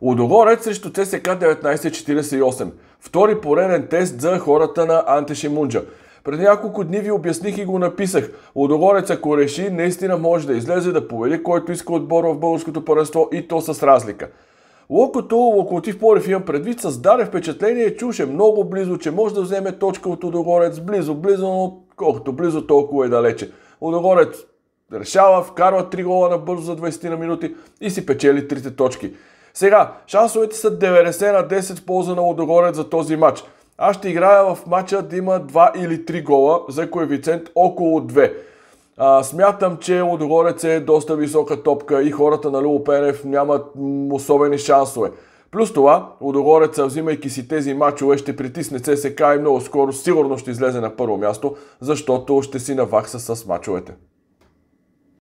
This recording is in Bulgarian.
Удоволят срещу ЦСК 1948. Втори пореден тест за хората на Анте Шимунджа. Пред няколко дни ви обясних и го написах. Лудогорец, ако реши, наистина може да излезе да победи, който иска отбора в българското първенство и то с разлика. Локото Локомотив Порев имам предвид създаде впечатление, чуше много близо, че може да вземе точка от Лудогорец близо, близо, но колкото близо толкова е далече. Лудогорец решава, вкарва 3 гола на бързо за 20 на минути и си печели трите точки. Сега, шансовете са 90 на 10 в полза на Лодогорец за този матч. Аз ще играя в матча да има 2 или 3 гола за коефициент около 2. А, смятам, че Лодогорец е доста висока топка и хората на Любо Пенев нямат особени шансове. Плюс това, Лодогореца, взимайки си тези мачове, ще притисне ССК и много скоро сигурно ще излезе на първо място, защото ще си навакса с мачовете.